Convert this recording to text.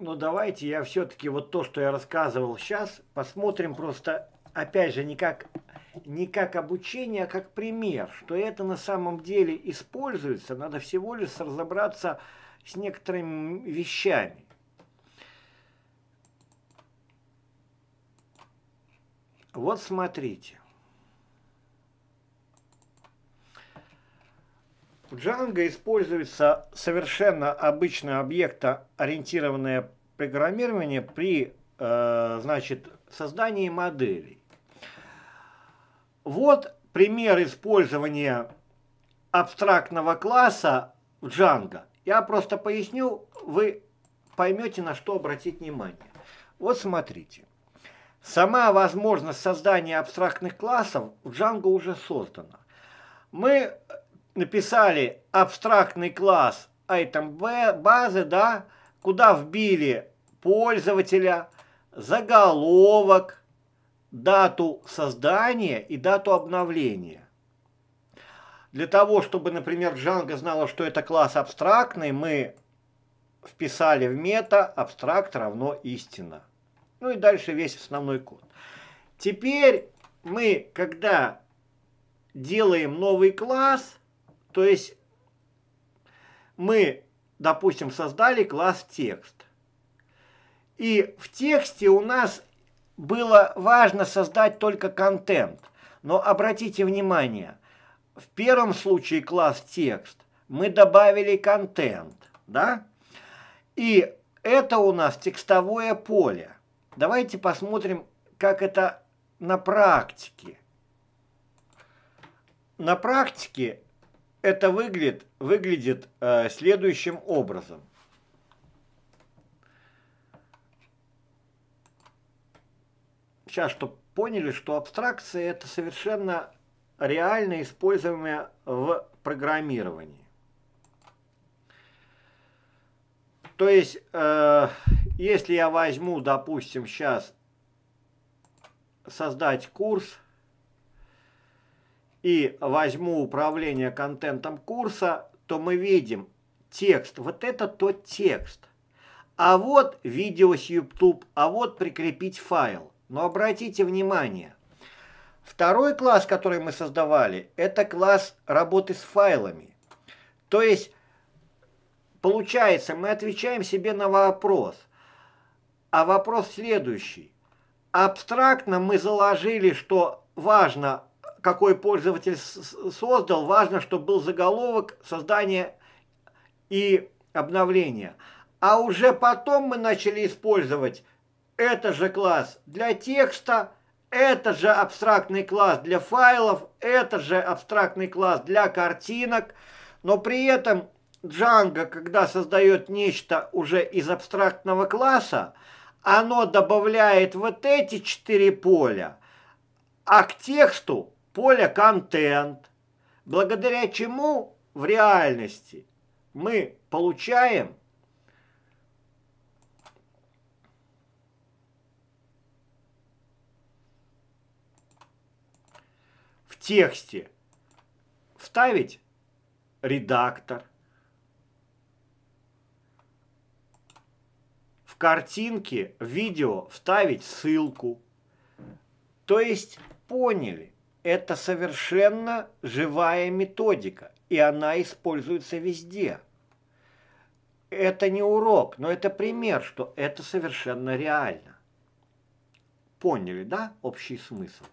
Но ну, давайте я все-таки вот то, что я рассказывал сейчас, посмотрим просто, опять же, не как, не как обучение, а как пример, что это на самом деле используется, надо всего лишь разобраться с некоторыми вещами. Вот смотрите. В Django используется совершенно обычное объекто-ориентированное программирование при э, значит, создании моделей. Вот пример использования абстрактного класса в Django. Я просто поясню, вы поймете, на что обратить внимание. Вот смотрите. Сама возможность создания абстрактных классов в Django уже создана. Мы написали абстрактный класс item базы, да, куда вбили пользователя, заголовок, дату создания и дату обновления. Для того, чтобы, например, Django знала, что это класс абстрактный, мы вписали в мета абстракт равно истина. Ну и дальше весь основной код. Теперь мы, когда делаем новый класс, то есть мы, допустим, создали класс текст. И в тексте у нас было важно создать только контент. Но обратите внимание, в первом случае класс текст мы добавили контент, да? И это у нас текстовое поле. Давайте посмотрим, как это на практике. На практике это выглядит, выглядит э, следующим образом. Сейчас, чтобы поняли, что абстракция это совершенно реально используемая в программировании. То есть, э, если я возьму, допустим, сейчас создать курс, и возьму управление контентом курса, то мы видим текст. Вот это тот текст. А вот видео с YouTube, а вот прикрепить файл. Но обратите внимание, второй класс, который мы создавали, это класс работы с файлами. То есть, получается, мы отвечаем себе на вопрос. А вопрос следующий. Абстрактно мы заложили, что важно какой пользователь создал, важно, чтобы был заголовок создания и обновления. А уже потом мы начали использовать это же класс для текста, этот же абстрактный класс для файлов, этот же абстрактный класс для картинок, но при этом Django, когда создает нечто уже из абстрактного класса, оно добавляет вот эти четыре поля, а к тексту поле контент, благодаря чему в реальности мы получаем в тексте вставить редактор, в картинке в видео вставить ссылку. То есть поняли, это совершенно живая методика, и она используется везде. Это не урок, но это пример, что это совершенно реально. Поняли, да, общий смысл?